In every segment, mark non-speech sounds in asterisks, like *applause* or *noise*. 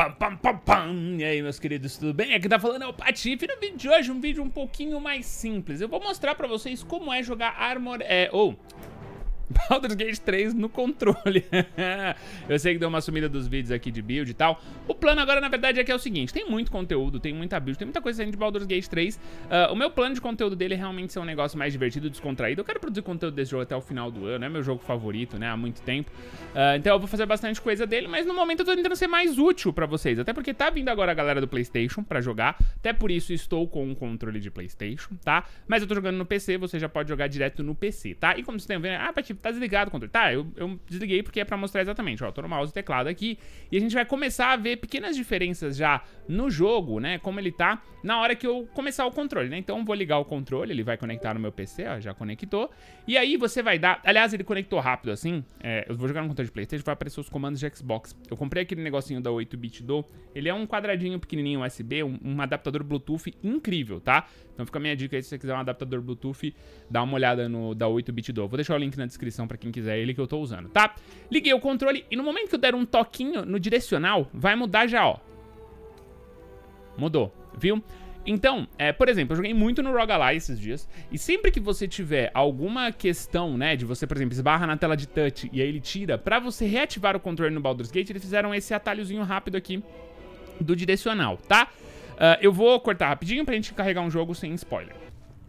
Pam, pam, pam, pam. E aí, meus queridos, tudo bem? Aqui tá falando é o Patife. No vídeo de hoje, um vídeo um pouquinho mais simples. Eu vou mostrar pra vocês como é jogar Armor... É, ou, *laughs* Baldur's Gate 3 no controle. *laughs* eu sei que deu uma sumida dos vídeos aqui de build e tal. O plano agora, na verdade, é que é o seguinte. Tem muito conteúdo, tem muita build, tem muita coisa saindo de Baldur's Gate 3. Uh, ah, o meu plano de conteúdo dele é realmente ser um negócio mais divertido, descontraído. Eu quero produzir conteúdo desse jogo até o final do ano. É meu jogo favorito, né? Há muito tempo. Uh, então eu vou fazer bastante coisa dele, mas no momento eu tô tentando ser mais útil pra vocês. Até porque tá vindo agora a galera do Playstation pra jogar. Até por isso estou com um controle de Playstation, tá? Mas eu tô jogando no PC, você já pode jogar direto no PC, tá? E como vocês estão vendo, ah, Pati, tá desligado o controle. Tá, eu, eu desliguei porque é pra mostrar exatamente, ó, tô no mouse e teclado aqui. E a gente vai começar a ver pequenas diferenças já no jogo, né, como ele tá na hora que eu começar o controle, né. Então vou ligar o controle, ele vai conectar no meu PC, ó, já conectou. E aí você vai dar... Aliás, ele conectou rápido, assim. É, eu vou jogar no controle de Playstation, vai aparecer os comandos de Xbox. Eu comprei aquele negocinho da 8-bit do. Ele é um quadradinho pequenininho USB, um, um adaptador Bluetooth incrível, tá? Então fica a minha dica aí, se você quiser um adaptador Bluetooth, dá uma olhada no da 8-bit do. Vou deixar o link na descrição descrição pra quem quiser é ele que eu tô usando, tá? Liguei o controle e no momento que eu der um toquinho no direcional, vai mudar já, ó. Mudou, viu? Então, é, por exemplo, eu joguei muito no Rogalai esses dias, e sempre que você tiver alguma questão, né, de você, por exemplo, esbarra na tela de touch e aí ele tira, pra você reativar o controle no Baldur's Gate, eles fizeram esse atalhozinho rápido aqui do direcional, tá? Uh, eu vou cortar rapidinho pra gente carregar um jogo sem spoiler.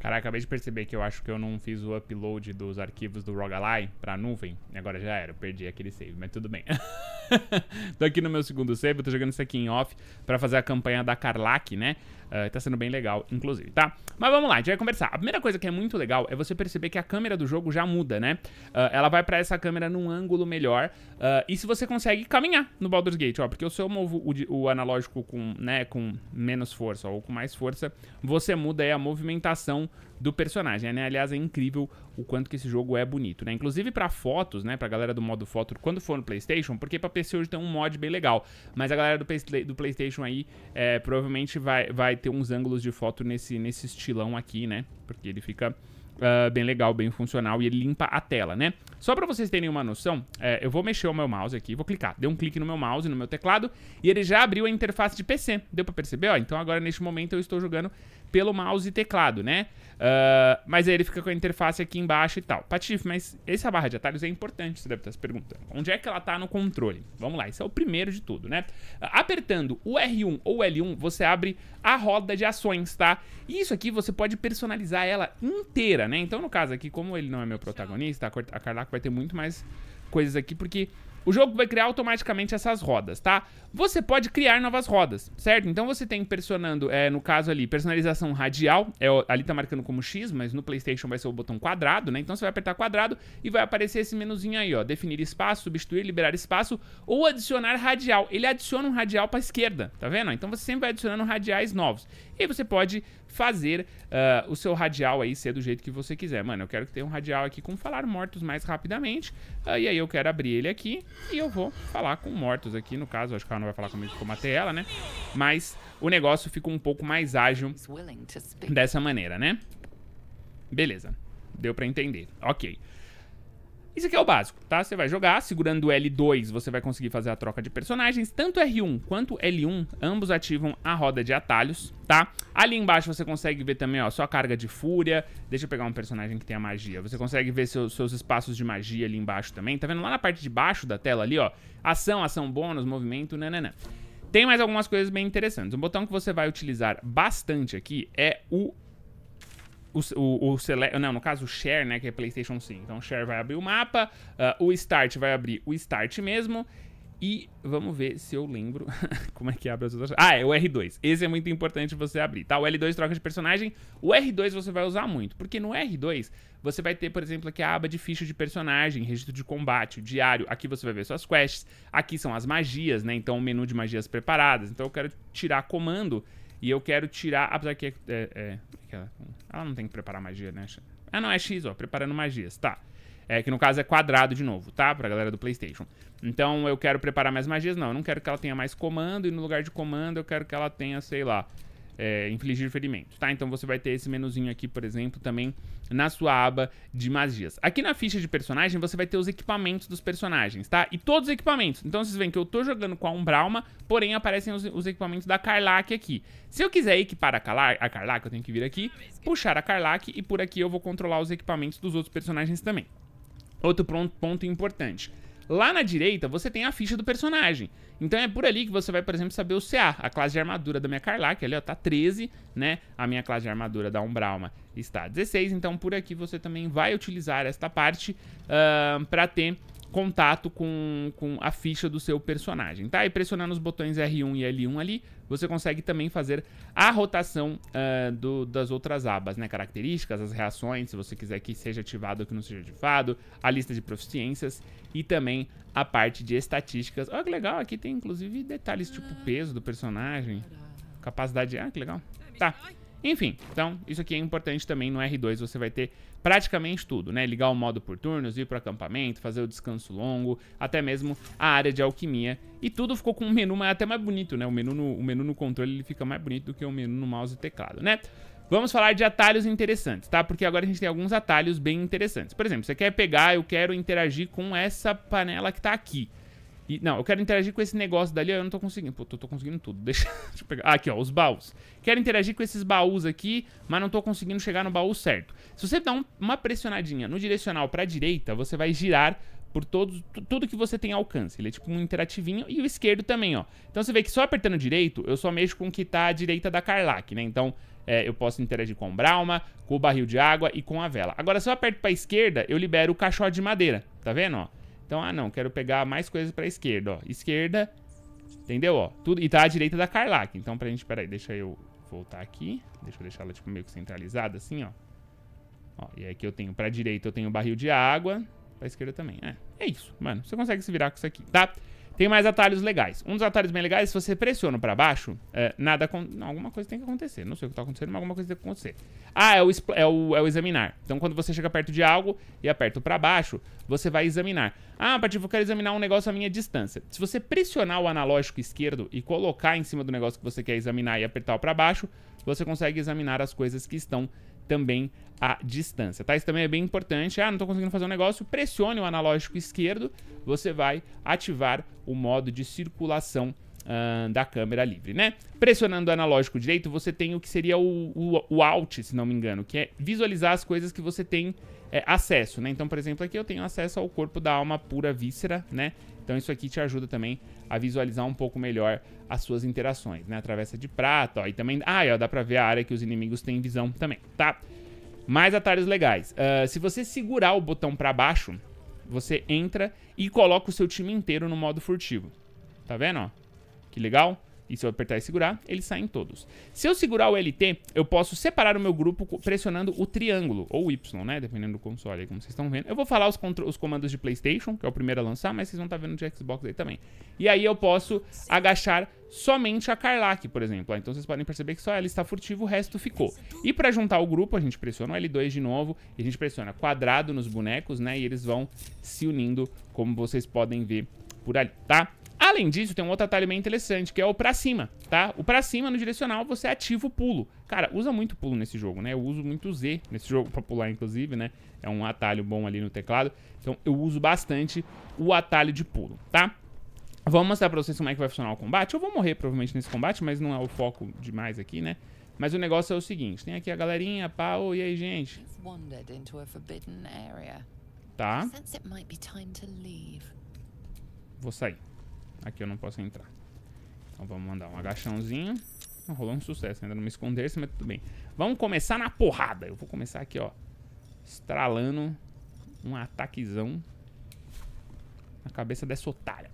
Cara, acabei de perceber que eu acho que eu não fiz o upload dos arquivos do Rogalai pra nuvem. E Agora já era, eu perdi aquele save, mas tudo bem. *laughs* *laughs* tô aqui no meu segundo save, tô jogando isso aqui em off pra fazer a campanha da Carlac, né? Uh, tá sendo bem legal, inclusive, tá? Mas vamos lá, a gente vai conversar. A primeira coisa que é muito legal é você perceber que a câmera do jogo já muda, né? Uh, ela vai pra essa câmera num ângulo melhor. Uh, e se você consegue caminhar no Baldur's Gate, ó, porque se eu movo o, o analógico com, né, com menos força ou com mais força, você muda aí a movimentação do personagem, né? Aliás, é incrível o quanto que esse jogo é bonito, né? Inclusive para fotos, né? Pra galera do modo foto, quando for no PlayStation, porque pra PC hoje tem um mod bem legal. Mas a galera do, play, do PlayStation aí é, provavelmente vai, vai ter uns ângulos de foto nesse, nesse estilão aqui, né? Porque ele fica. Uh, bem legal, bem funcional e ele limpa a tela, né? Só para vocês terem uma noção, é, eu vou mexer o meu mouse aqui, vou clicar. Deu um clique no meu mouse, no meu teclado, e ele já abriu a interface de PC. Deu para perceber? Ó, então agora, neste momento, eu estou jogando pelo mouse e teclado, né? Uh, mas aí ele fica com a interface aqui embaixo e tal. Patife, mas essa barra de atalhos é importante, você deve estar se perguntando. Onde é que ela tá no controle? Vamos lá, isso é o primeiro de tudo, né? Apertando o R1 ou L1, você abre a roda de ações, tá? E isso aqui você pode personalizar ela inteira, né? Então, no caso aqui, como ele não é meu protagonista, a Carla que vai ter muito mais coisas aqui, porque o jogo vai criar automaticamente essas rodas, tá? Você pode criar novas rodas, certo? Então você tem personando, é, no caso ali, personalização radial, é, ali tá marcando como X, mas no Playstation vai ser o botão quadrado, né? Então você vai apertar quadrado e vai aparecer esse menuzinho aí, ó, definir espaço, substituir, liberar espaço ou adicionar radial. Ele adiciona um radial pra esquerda, tá vendo? Então você sempre vai adicionando radiais novos. E aí você pode fazer uh, o seu radial aí ser do jeito que você quiser. Mano, eu quero que tenha um radial aqui com falar mortos mais rapidamente. Uh, e aí eu quero abrir ele aqui e eu vou falar com mortos aqui. No caso, acho que ela não vai falar comigo como até ela, né? Mas o negócio fica um pouco mais ágil dessa maneira, né? Beleza. Deu pra entender. Ok. Isso aqui é o básico, tá? Você vai jogar, segurando L2 você vai conseguir fazer a troca de personagens. Tanto R1 quanto L1, ambos ativam a roda de atalhos, tá? Ali embaixo você consegue ver também, ó, sua carga de fúria. Deixa eu pegar um personagem que tem a magia. Você consegue ver seu, seus espaços de magia ali embaixo também. Tá vendo lá na parte de baixo da tela ali, ó? Ação, ação bônus, movimento, nananã. Tem mais algumas coisas bem interessantes. Um botão que você vai utilizar bastante aqui é o o, o, o select, não, no caso o share, né, que é PlayStation 5. Então o share vai abrir o mapa, uh, o start vai abrir o start mesmo. E vamos ver se eu lembro *laughs* como é que abre as outras. Ah, é o R2. Esse é muito importante você abrir, tá? O L2 troca de personagem. O R2 você vai usar muito, porque no R2 você vai ter, por exemplo, aqui é a aba de ficha de personagem, registro de combate, diário. Aqui você vai ver suas quests. Aqui são as magias, né? Então o menu de magias preparadas. Então eu quero tirar comando e eu quero tirar, apesar que... É, é, é ela não tem que preparar magia, né? Ah, não, é X, ó, preparando magias, tá. É, que no caso é quadrado de novo, tá? Pra galera do Playstation. Então eu quero preparar mais magias, não, eu não quero que ela tenha mais comando, e no lugar de comando eu quero que ela tenha, sei lá, é, infligir ferimento, tá? Então você vai ter esse menuzinho aqui, por exemplo, também na sua aba de magias. Aqui na ficha de personagem você vai ter os equipamentos dos personagens, tá? E todos os equipamentos. Então vocês veem que eu tô jogando com a Umbralma, porém aparecem os, os equipamentos da Karlak aqui. Se eu quiser equipar a, a Karlak, eu tenho que vir aqui, puxar a Karlak e por aqui eu vou controlar os equipamentos dos outros personagens também. Outro ponto importante. Lá na direita, você tem a ficha do personagem. Então é por ali que você vai, por exemplo, saber o CA, a classe de armadura da minha Carlac, ali ó, tá 13, né? A minha classe de armadura da Umbralma está 16, então por aqui você também vai utilizar esta parte uh, para ter contato com, com a ficha do seu personagem, tá? E pressionando os botões R1 e L1 ali, você consegue também fazer a rotação uh, do, das outras abas, né? Características, as reações, se você quiser que seja ativado ou que não seja ativado, a lista de proficiências e também a parte de estatísticas. Olha que legal, aqui tem inclusive detalhes tipo ah, peso do personagem, capacidade... Ah, que legal. Tá. Enfim, então isso aqui é importante também no R2, você vai ter praticamente tudo, né? Ligar o modo por turnos, ir para acampamento, fazer o descanso longo, até mesmo a área de alquimia. E tudo ficou com um menu até mais bonito, né? O menu no, o menu no controle ele fica mais bonito do que o menu no mouse e teclado, né? Vamos falar de atalhos interessantes, tá? Porque agora a gente tem alguns atalhos bem interessantes. Por exemplo, você quer pegar, eu quero interagir com essa panela que tá aqui. E, não, eu quero interagir com esse negócio dali, eu não tô conseguindo. Pô, tô, tô conseguindo tudo. Deixa, *laughs* deixa eu pegar. Ah, aqui, ó, os baús. Quero interagir com esses baús aqui, mas não tô conseguindo chegar no baú certo. Se você dá um, uma pressionadinha no direcional pra direita, você vai girar por todo, tudo que você tem alcance. Ele é tipo um interativinho e o esquerdo também, ó. Então você vê que só apertando direito, eu só mexo com o que tá à direita da Carlac, né? Então é, eu posso interagir com o Brahma, com o barril de água e com a vela. Agora, se eu aperto pra esquerda, eu libero o caixote de madeira. Tá vendo, ó? Então, ah, não, quero pegar mais coisas pra esquerda, ó. Esquerda, entendeu, ó? Tudo, e tá à direita da Carlac. Então, pra gente, peraí, deixa eu voltar aqui. Deixa eu deixar ela, tipo, meio que centralizada, assim, ó. Ó, e aqui eu tenho pra direita, eu tenho barril de água. Pra esquerda também, é. É isso, mano. Você consegue se virar com isso aqui, tá? Tá? Tem mais atalhos legais. Um dos atalhos bem legais, se você pressiona para baixo, é, nada não, alguma coisa tem que acontecer. Não sei o que tá acontecendo, mas alguma coisa tem que acontecer. Ah, é o, é o, é o examinar. Então, quando você chega perto de algo e aperta para baixo, você vai examinar. Ah, Patife, eu quero examinar um negócio à minha distância. Se você pressionar o analógico esquerdo e colocar em cima do negócio que você quer examinar e apertar para baixo, você consegue examinar as coisas que estão também a distância, tá? Isso também é bem importante. Ah, não tô conseguindo fazer um negócio. Pressione o analógico esquerdo, você vai ativar o modo de circulação uh, da câmera livre, né? Pressionando o analógico direito, você tem o que seria o, o, o Alt, se não me engano, que é visualizar as coisas que você tem é, acesso, né? Então, por exemplo, aqui eu tenho acesso ao corpo da alma pura víscera, né? Então isso aqui te ajuda também a visualizar um pouco melhor as suas interações, né? A travessa de prata, ó, e também... Ah, e, ó, dá pra ver a área que os inimigos têm visão também, tá? Mais atalhos legais. Uh, se você segurar o botão pra baixo, você entra e coloca o seu time inteiro no modo furtivo. Tá vendo, ó? Que legal? E se eu apertar e segurar, eles saem todos. Se eu segurar o LT, eu posso separar o meu grupo pressionando o triângulo, ou Y, né? Dependendo do console, aí, como vocês estão vendo. Eu vou falar os, os comandos de Playstation, que é o primeiro a lançar, mas vocês vão estar tá vendo de Xbox aí também. E aí eu posso agachar somente a Karlak, por exemplo. Ah, então vocês podem perceber que só ela está furtiva, o resto ficou. E para juntar o grupo, a gente pressiona o L2 de novo, e a gente pressiona quadrado nos bonecos, né? E eles vão se unindo, como vocês podem ver por ali, tá? Além disso, tem um outro atalho bem interessante, que é o pra cima, tá? O pra cima no direcional você ativa o pulo. Cara, usa muito pulo nesse jogo, né? Eu uso muito Z nesse jogo pra pular, inclusive, né? É um atalho bom ali no teclado. Então eu uso bastante o atalho de pulo, tá? Vamos mostrar pra vocês como é que vai funcionar o combate. Eu vou morrer provavelmente nesse combate, mas não é o foco demais aqui, né? Mas o negócio é o seguinte, tem aqui a galerinha, pau, e aí, gente? Tá. Vou sair. Aqui eu não posso entrar. Então vamos mandar um agachãozinho. Não, rolou um sucesso, ainda não me esconder, mas tudo bem. Vamos começar na porrada. Eu vou começar aqui, ó. Estralando um ataquezão na cabeça dessa otária.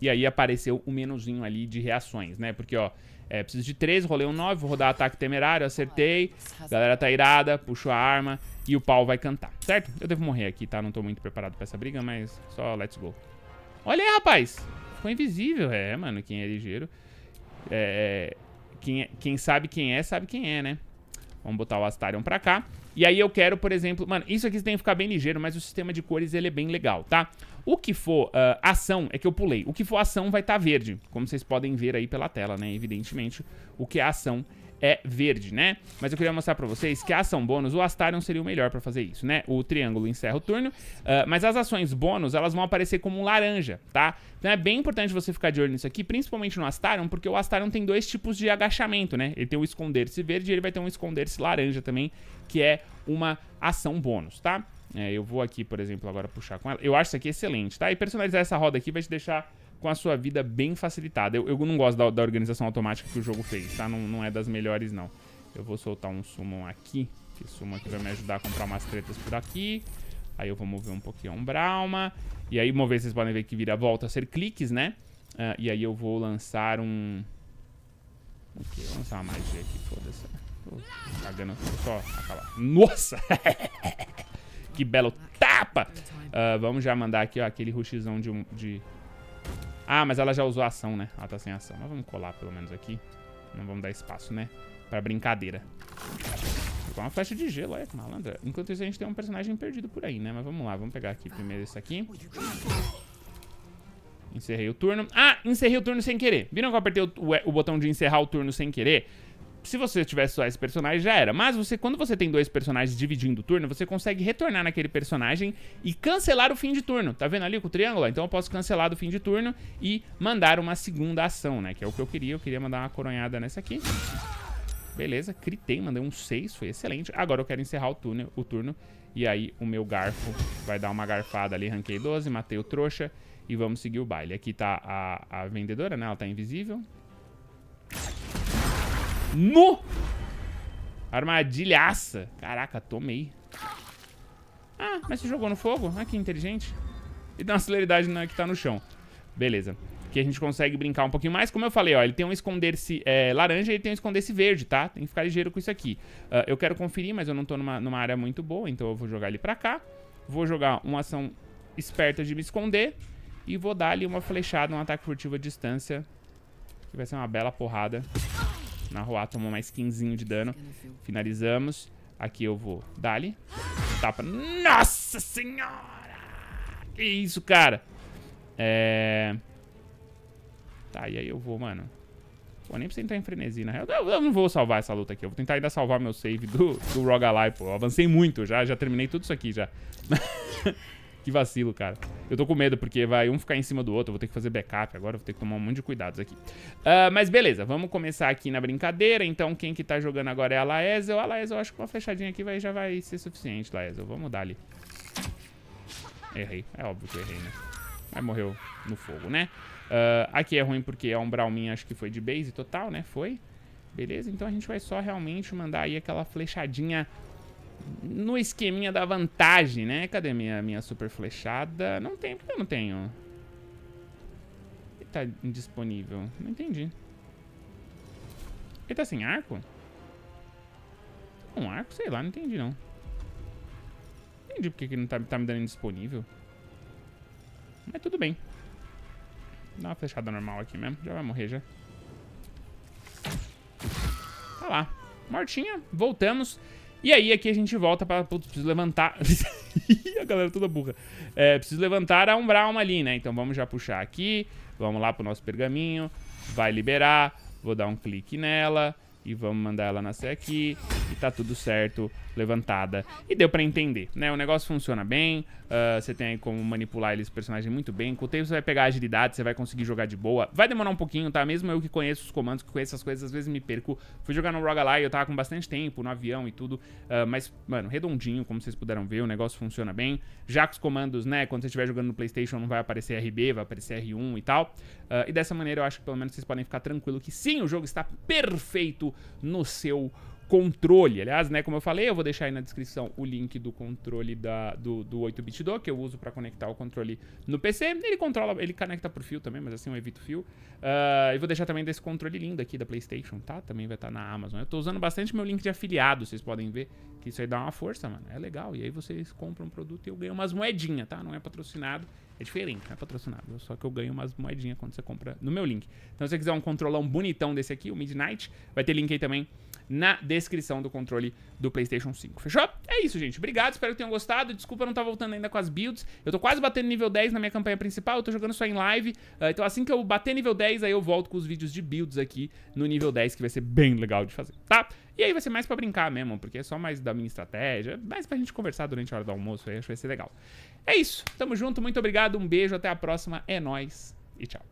E aí apareceu o menuzinho ali de reações, né? Porque, ó, é, preciso de três. rolei um 9, vou rodar ataque temerário, acertei. A galera tá irada, puxo a arma e o pau vai cantar, certo? Eu devo morrer aqui, tá? Não tô muito preparado pra essa briga, mas só let's go. Olha aí, rapaz! Ficou invisível, é, mano. Quem é ligeiro. É, é quem, é, quem sabe quem é, sabe quem é, né? Vamos botar o Astarion pra cá. E aí eu quero, por exemplo... Mano, isso aqui tem que ficar bem ligeiro, mas o sistema de cores ele é bem legal, tá? O que for uh, ação, é que eu pulei. O que for ação vai estar tá verde, como vocês podem ver aí pela tela, né? Evidentemente, o que é ação é verde, né? Mas eu queria mostrar pra vocês que a ação bônus, o Astarion seria o melhor pra fazer isso, né? O triângulo encerra o turno, uh, mas as ações bônus, elas vão aparecer como um laranja, tá? Então é bem importante você ficar de olho nisso aqui, principalmente no Astarion, porque o Astarion tem dois tipos de agachamento, né? Ele tem o esconder-se verde e ele vai ter um esconder-se laranja também, que é uma ação bônus, tá? É, eu vou aqui, por exemplo, agora puxar com ela. Eu acho isso aqui excelente, tá? E personalizar essa roda aqui vai te deixar com a sua vida bem facilitada. Eu, eu não gosto da, da, organização automática que o jogo fez, tá? Não, não é das melhores, não. Eu vou soltar um summon aqui. Esse summon aqui vai me ajudar a comprar umas tretas por aqui. Aí eu vou mover um pouquinho um Brahma. E aí, mover, vocês podem ver que vira volta a ser cliques, né? Uh, e aí eu vou lançar um... Ok, vou lançar uma magia aqui, foda-se. cagando, só acabar. Nossa! *laughs* que belo tapa! Uh, vamos já mandar aqui, ó, aquele rushzão de, de ah, mas ela já usou a ação, né? Ela tá sem ação. Mas vamos colar pelo menos aqui. Não vamos dar espaço, né? Pra brincadeira. Ficou uma flecha de gelo, olha que malandra. Enquanto isso, a gente tem um personagem perdido por aí, né? Mas vamos lá, vamos pegar aqui primeiro esse aqui. Encerrei o turno. Ah, encerrei o turno sem querer. Viram que eu apertei o, o, o botão de encerrar o turno sem querer? se você tivesse só esse personagem, já era. Mas você, quando você tem dois personagens dividindo o turno, você consegue retornar naquele personagem e cancelar o fim de turno. Tá vendo ali com o triângulo? Então eu posso cancelar do fim de turno e mandar uma segunda ação, né? Que é o que eu queria. Eu queria mandar uma coronhada nessa aqui. Beleza, critei, mandei um 6, foi excelente. Agora eu quero encerrar o, turno, o turno. E aí o meu garfo vai dar uma garfada ali. Ranquei 12, matei o trouxa e vamos seguir o baile. Aqui tá a, a vendedora, né? Ela tá invisível. No! Armadilhaça. Caraca, tomei. Ah, mas você jogou no fogo? Ah, que inteligente. E dá uma celeridade na, né, que tá no chão. Beleza. Aqui a gente consegue brincar um pouquinho mais. Como eu falei, ó, ele tem um esconder-se é, laranja e ele tem um esconder-se verde, tá? Tem que ficar ligeiro com isso aqui. Uh, eu quero conferir, mas eu não tô numa, numa área muito boa, então eu vou jogar ele pra cá. Vou jogar uma ação esperta de me esconder. E vou dar ali uma flechada, um ataque furtivo à distância. Que vai ser uma bela porrada. Na Roá tomou mais 15 de dano. Finalizamos. Aqui eu vou. Dali. Tapa. Nossa senhora! Que isso, cara? É... Tá, e aí eu vou, mano. Pô, nem precisa entrar em frenesi, na real. Eu, eu, não vou salvar essa luta aqui. Eu vou tentar ainda salvar meu save do, do Rogalai, pô. Eu avancei muito já. Já terminei tudo isso aqui, já. *laughs* Que vacilo, cara. Eu tô com medo, porque vai um ficar em cima do outro. Eu vou ter que fazer backup agora. Vou ter que tomar um monte de cuidados aqui. Uh, mas beleza, vamos começar aqui na brincadeira. Então, quem que tá jogando agora é a Laezel. A Laezel, eu acho que uma flechadinha aqui vai, já vai ser suficiente, Laezel. Vamos dar ali. Errei. É óbvio que eu errei, né? Mas morreu no fogo, né? Uh, aqui é ruim porque é um minha acho que foi de base total, né? Foi. Beleza? Então a gente vai só realmente mandar aí aquela flechadinha no esqueminha da vantagem, né? Cadê minha, minha super flechada? Não tem, porque eu não tenho? Ele tá indisponível. Não entendi. Ele tá sem arco? Um arco, sei lá, não entendi não. Entendi porque que não tá, tá me dando indisponível. Mas tudo bem. Dá uma flechada normal aqui mesmo. Já vai morrer, já. Tá lá. Mortinha. Voltamos. E aí aqui a gente volta para preciso levantar. *laughs* a galera toda burra. É, preciso levantar a Umbralma ali, né? Então vamos já puxar aqui. Vamos lá pro nosso pergaminho. Vai liberar. Vou dar um clique nela e vamos mandar ela nascer aqui e tá tudo certo, levantada. E deu para entender, né? O negócio funciona bem, uh, você tem aí como manipular eles, personagem muito bem. Com o tempo você vai pegar agilidade, você vai conseguir jogar de boa. Vai demorar um pouquinho, tá? Mesmo eu que conheço os comandos, que conheço essas coisas, às vezes me perco. Fui jogar no Roguelike, eu tava com bastante tempo no avião e tudo, uh, mas, mano, redondinho, como vocês puderam ver, o negócio funciona bem. Já com os comandos, né, quando você estiver jogando no Playstation não vai aparecer RB, vai aparecer R1 e tal. Uh, e dessa maneira eu acho que pelo menos vocês podem ficar tranquilo que sim, o jogo está perfeito no seu controle. Aliás, né, como eu falei, eu vou deixar aí na descrição o link do controle da, do, do 8-bit dock que eu uso para conectar o controle no PC. Ele controla, ele conecta por fio também, mas assim eu evito fio. Uh, e vou deixar também desse controle lindo aqui da PlayStation, tá? Também vai estar tá na Amazon. Eu tô usando bastante meu link de afiliado, vocês podem ver que isso aí dá uma força, mano. É legal. E aí vocês compram um produto e eu ganho umas moedinhas, tá? Não é patrocinado. É diferente, não é patrocinado. Só que eu ganho umas moedinhas quando você compra no meu link. Então, se você quiser um controlão bonitão desse aqui, o Midnight, vai ter link aí também na descrição do controle do PlayStation 5. Fechou? É isso, gente. Obrigado, espero que tenham gostado. Desculpa não estar tá voltando ainda com as builds. Eu tô quase batendo nível 10 na minha campanha principal, eu tô jogando só em live. Uh, então assim que eu bater nível 10, aí eu volto com os vídeos de builds aqui no nível 10, que vai ser bem legal de fazer, tá? E aí vai ser mais pra brincar mesmo, porque é só mais da minha estratégia, mais pra gente conversar durante a hora do almoço, aí acho que vai ser legal. É isso, tamo junto, muito obrigado, um beijo, até a próxima, é nóis e tchau.